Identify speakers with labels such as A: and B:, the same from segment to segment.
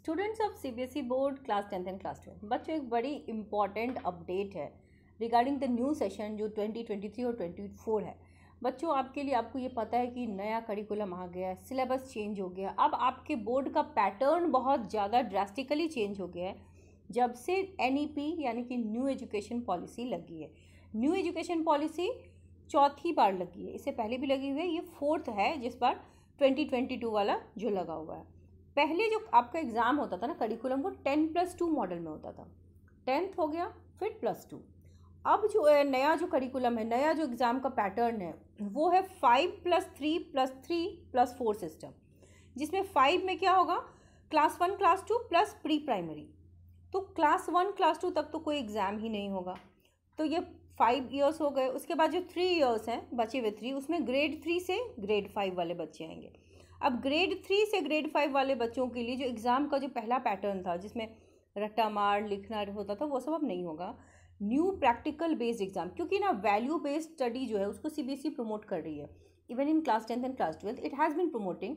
A: students of C B S E board class tenth and class twelfth बच्चों एक बड़ी important update है regarding the new session जो twenty twenty three और twenty four है बच्चों आपके लिए आपको ये पता है कि नया करिकुलम आ गया है सिलेबस चेंज हो गया अब आपके बोर्ड का पैटर्न बहुत ज़्यादा ड्रास्टिकली चेंज हो गया है जब से एन ई पी यानी कि न्यू एजुकेशन पॉलिसी लगी है न्यू एजुकेशन पॉलिसी चौथी बार लगी है इससे पहले भी लगी हुई है ये फोर्थ है जिस बार ट्वेंटी ट्वेंटी टू वाला जो लगा हुआ है पहले जो आपका एग्ज़ाम होता था ना करिकुलम वो टेन प्लस टू मॉडल में होता था टेंथ हो गया फिर प्लस टू अब जो है नया जो करिकुलम है नया जो एग्ज़ाम का पैटर्न है वो है five plus three plus three plus four system जिसमें फाइव में क्या होगा class one class two plus pre primary तो क्लास वन क्लास टू तक तो कोई एग्ज़ाम ही नहीं होगा तो ये फाइव ईयर्स हो गए उसके बाद जो थ्री ईयर्स हैं बचे हुए थ्री उसमें ग्रेड थ्री से ग्रेड फाइव वाले बच्चे आएंगे अब ग्रेड थ्री से ग्रेड फाइव वाले बच्चों के लिए जो एग्ज़ाम का जो पहला पैटर्न था जिसमें रट्टा मार लिखना होता था वो सब अब नहीं होगा न्यू प्रैक्टिकल बेस्ड एग्ज़ाम क्योंकि ना वैल्यू बेस्ड स्टडी जो है उसको सी प्रमोट e कर रही है even in class tenth and class twelfth it has been promoting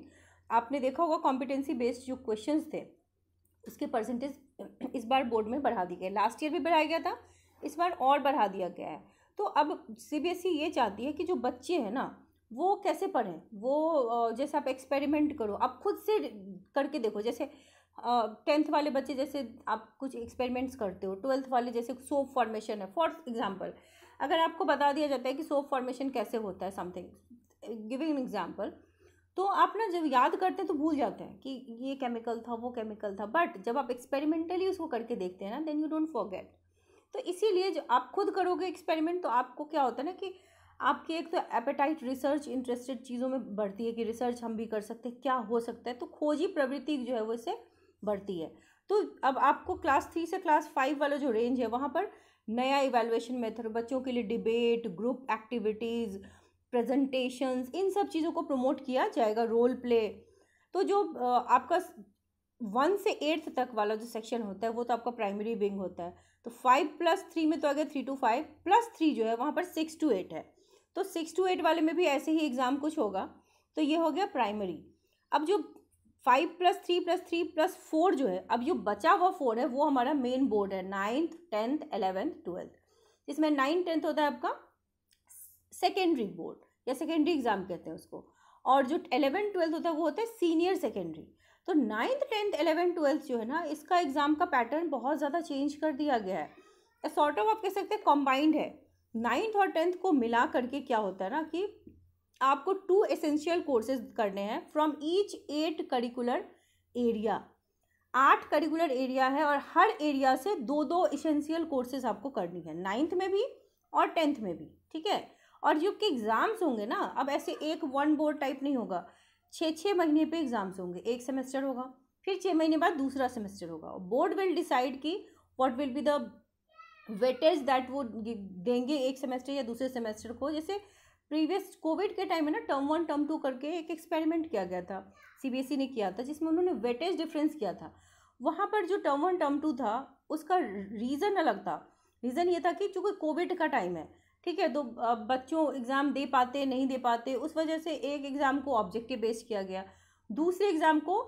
A: आपने देखा होगा कॉम्पिटेंसी बेस्ड जो क्वेश्चन थे उसके परसेंटेज इस बार बोर्ड में बढ़ा दिए गए लास्ट ईयर भी बढ़ाया गया था इस बार और बढ़ा दिया गया है तो अब सी e ये चाहती है कि जो बच्चे हैं ना वो कैसे पढ़ें वो जैसे आप एक्सपेरिमेंट करो आप खुद से करके देखो जैसे टेंथ वाले बच्चे जैसे आप कुछ एक्सपेरिमेंट्स करते हो ट्वेल्थ वाले जैसे सोप फॉर्मेशन है फॉर एग्जांपल अगर आपको बता दिया जाता है कि सोप फॉर्मेशन कैसे होता है समथिंग गिविंग एन एग्जाम्पल तो आप ना जब याद करते हैं तो भूल जाते हैं कि ये केमिकल था वो केमिकल था बट जब आप एक्सपेरिमेंटली उसको करके देखते हैं ना देन यू डोंट फॉरगेट तो इसीलिए जो आप खुद करोगे एक्सपेरिमेंट तो आपको क्या होता है ना कि आपकी एक तो एपेटाइट रिसर्च इंटरेस्टेड चीज़ों में बढ़ती है कि रिसर्च हम भी कर सकते हैं क्या हो सकता है तो खोजी प्रवृत्ति जो है वो इसे बढ़ती है तो अब आपको क्लास थ्री से क्लास फाइव वाला जो रेंज है वहाँ पर नया इवेलुएशन मेथड बच्चों के लिए डिबेट ग्रुप एक्टिविटीज़ प्रेजेंटेशंस इन सब चीज़ों को प्रमोट किया जाएगा रोल प्ले तो जो आपका वन से एट्थ तक वाला जो सेक्शन होता है वो तो आपका प्राइमरी विंग होता है तो फाइव प्लस थ्री में तो आ गया three two five plus three जो है वहाँ पर सिक्स टू एट है तो सिक्स टू एट वाले में भी ऐसे ही एग्ज़ाम कुछ होगा तो ये हो गया प्राइमरी अब जो five plus three plus three plus four जो है अब जो बचा हुआ फोर है वो हमारा मेन बोर्ड है नाइन्थ टेंथ एलेवेंथ ट्वेल्थ जिसमें नाइन्थ टेंथ होता है आपका सेकेंडरी बोर्ड या सेकेंडरी एग्ज़ाम कहते हैं उसको और जो एलेवेंथ ट्वेल्थ होता है वो होता है सीनियर सेकेंडरी तो नाइन्थ टेंथ एलेवेंथ ट्वेल्थ जो है ना इसका एग्ज़ाम का पैटर्न बहुत ज़्यादा चेंज कर दिया गया है सॉर्ट ऑफ आप कह सकते हैं कॉम्बाइंड है नाइन्थ और टेंथ को मिला करके क्या होता है ना कि आपको टू एसेंशियल कोर्सेज करने हैं from each eight curricular area आठ करिकुलर एरिया है और हर एरिया से दो दो इसेंशियल कोर्सेज आपको करनी है नाइन्थ में भी और टेंथ में भी ठीक है और जो कि एग्ज़ाम्स होंगे ना अब ऐसे एक वन बोर्ड टाइप नहीं होगा छः छः महीने पे एग्ज़ाम्स होंगे एक सेमेस्टर होगा फिर छः महीने बाद दूसरा सेमेस्टर होगा बोर्ड विल डिसाइड कि what will be the weightage that वो देंगे एक सेमेस्टर या दूसरे सेमेस्टर को जैसे प्रीवियस कोविड के टाइम में ना टर्म वन टर्म टू करके एक एक्सपेरिमेंट किया गया था सीबीएसई ने किया था जिसमें उन्होंने वेटेज डिफरेंस किया था वहाँ पर जो टर्म वन टर्म टू था उसका रीज़न अलग था रीज़न ये था कि चूँकि कोविड का टाइम है ठीक है तो बच्चों एग्ज़ाम दे पाते नहीं दे पाते उस वजह से एक एग्ज़ाम को ऑब्जेक्टिव बेस्ड किया गया दूसरे एग्ज़ाम को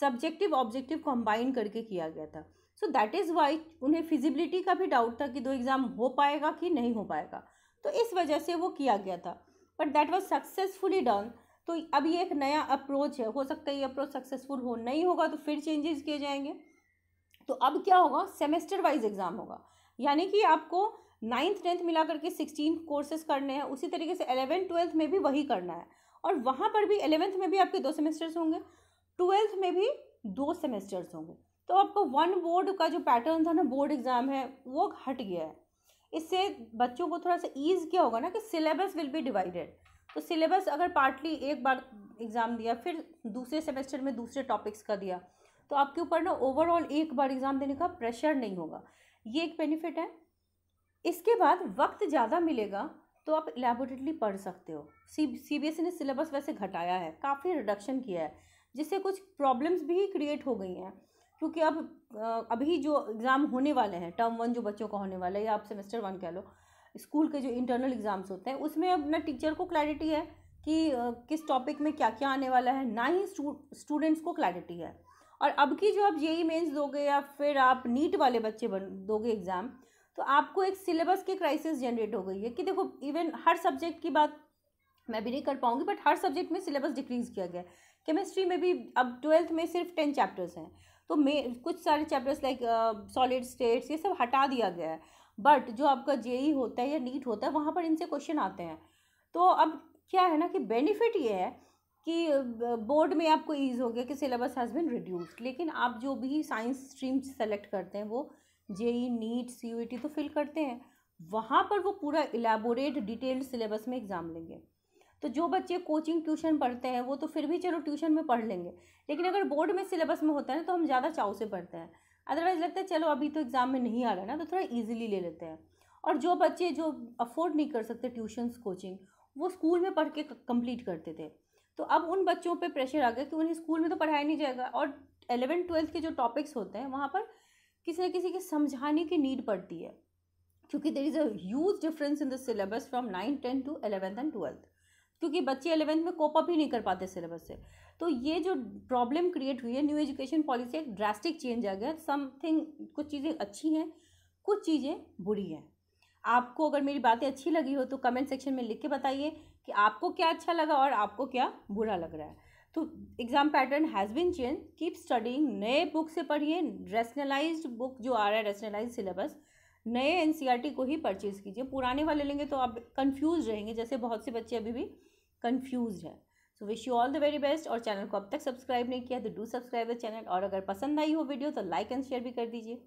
A: सब्जेक्टिव ऑब्जेक्टिव कंबाइन करके किया गया था सो दैट इज़ वाई उन्हें फिजिबिलिटी का भी डाउट था कि दो एग्ज़ाम हो पाएगा कि नहीं हो पाएगा तो इस वजह से वो किया गया था but that was successfully done तो अब ये एक नया अप्रोच है हो सकता है ये अप्रोच सक्सेसफुल हो नहीं होगा तो फिर चेंजेस किए जाएंगे तो अब क्या होगा सेमेस्टर वाइज एग्ज़ाम होगा यानी कि आपको नाइन्थ टेंथ मिला करके सिक्सटीन कोर्सेज करने हैं उसी तरीके से एलेवेंथ ट्वेल्थ में भी वही करना है और वहाँ पर भी एलेवेंथ में भी आपके दो सेमेस्टर्स होंगे ट्वेल्थ में भी दो सेमेस्टर्स होंगे तो आपका वन बोर्ड का जो पैटर्न था ना बोर्ड एग्ज़ाम है वो हट गया है इससे बच्चों को थोड़ा सा ईज क्या होगा ना कि सिलेबस विल बी डिवाइडेड तो सिलेबस अगर पार्टली एक बार एग्ज़ाम दिया फिर दूसरे सेमेस्टर में दूसरे टॉपिक्स का दिया तो आपके ऊपर ना ओवरऑल एक बार एग्ज़ाम देने का प्रेशर नहीं होगा ये एक बेनिफिट है इसके बाद वक्त ज़्यादा मिलेगा तो आप एलेबोरेटली पढ़ सकते हो सी सी बी एस ई ने सिलेबस वैसे घटाया है काफ़ी रिडक्शन किया है जिससे कुछ प्रॉब्लम्स भी क्रिएट हो गई हैं क्योंकि अब अभी जो एग्ज़ाम होने वाले हैं टर्म वन जो बच्चों का होने वाला है या आप सेमेस्टर वन कह लो स्कूल के जो इंटरनल एग्ज़ाम्स होते हैं उसमें अब ना टीचर को क्लैरिटी है कि किस टॉपिक में क्या क्या आने वाला है ना ही स्टूडेंट्स को क्लैरिटी है और अब की जो आप ई मेन्स दोगे या फिर आप नीट वाले बच्चे बन दोगे एग्ज़ाम तो आपको एक सिलेबस की क्राइसिस जनरेट हो गई है कि देखो इवन हर सब्जेक्ट की बात मैं भी नहीं कर पाऊँगी बट हर सब्जेक्ट में सिलेबस डिक्रीज़ किया गया है केमिस्ट्री में भी अब ट्वेल्थ में सिर्फ टेन चैप्टर्स हैं तो मे कुछ सारे चैप्टर्स लाइक सॉलिड स्टेट्स ये सब हटा दिया गया है बट जो आपका जे होता है या नीट होता है वहाँ पर इनसे क्वेश्चन आते हैं तो अब क्या है ना कि बेनिफिट ये है कि बोर्ड में आपको ईज हो गया कि सिलेबस हैज़ बिन रिड्यूस्ड लेकिन आप जो भी साइंस स्ट्रीम सेलेक्ट करते हैं वो J E NEET C e तो फिल करते हैं वहाँ पर वो पूरा इलेबोरेट डिटेल्ड सिलेबस में एग्ज़ाम लेंगे तो जो बच्चे कोचिंग ट्यूशन पढ़ते हैं वो तो फिर भी चलो ट्यूशन में पढ़ लेंगे लेकिन अगर बोर्ड में सिलेबस में होता है ना तो हम ज़्यादा चाव से पढ़ते हैं अदरवाइज़ लगता है चलो अभी तो एग्ज़ाम में नहीं आ रहा ना तो थोड़ा ईजिली ले लेते हैं और जो बच्चे जो अफोर्ड नहीं कर सकते ट्यूशन्स कोचिंग वो स्कूल में पढ़ के कंप्लीट करते थे तो अब उन बच्चों पे प्रेशर आ गया कि उन्हें स्कूल में तो पढ़ाया नहीं जाएगा और एलेवन ट्वेल्थ के जो टॉपिक्स होते हैं वहाँ पर किसी न किसी के समझाने की नीड पड़ती है क्योंकि there is a huge difference in the syllabus from ninth tenth to eleventh and twelfth क्योंकि बच्चे एलेवेंथ में कोप अप ही नहीं कर पाते सिलेबस से तो ये जो प्रॉब्लम क्रिएट हुई है न्यू एजुकेशन पॉलिसी एक ड्रास्टिक चेंज आ गया समथिंग कुछ चीज़ें अच्छी हैं कुछ चीज़ें बुरी हैं आपको अगर मेरी बातें अच्छी लगी हो तो कमेंट सेक्शन में लिख के बताइए कि आपको क्या अच्छा लगा और आपको क्या बुरा लग रहा है तो exam pattern has been change keep studying नए बुक से पढ़िए रेशनलाइज बुक जो आ रहा है रेशनलाइज सिलेबस नए एन e को ही परचेज़ कीजिए पुराने वाले लेंगे तो आप कंफ्यूज रहेंगे जैसे बहुत से बच्चे अभी भी कन्फ्यूज है so wish you all the very best और चैनल को अब तक सब्सक्राइब नहीं किया तो डू सब्सक्राइब द चैनल और अगर पसंद आई हो वीडियो तो लाइक एंड शेयर भी कर दीजिए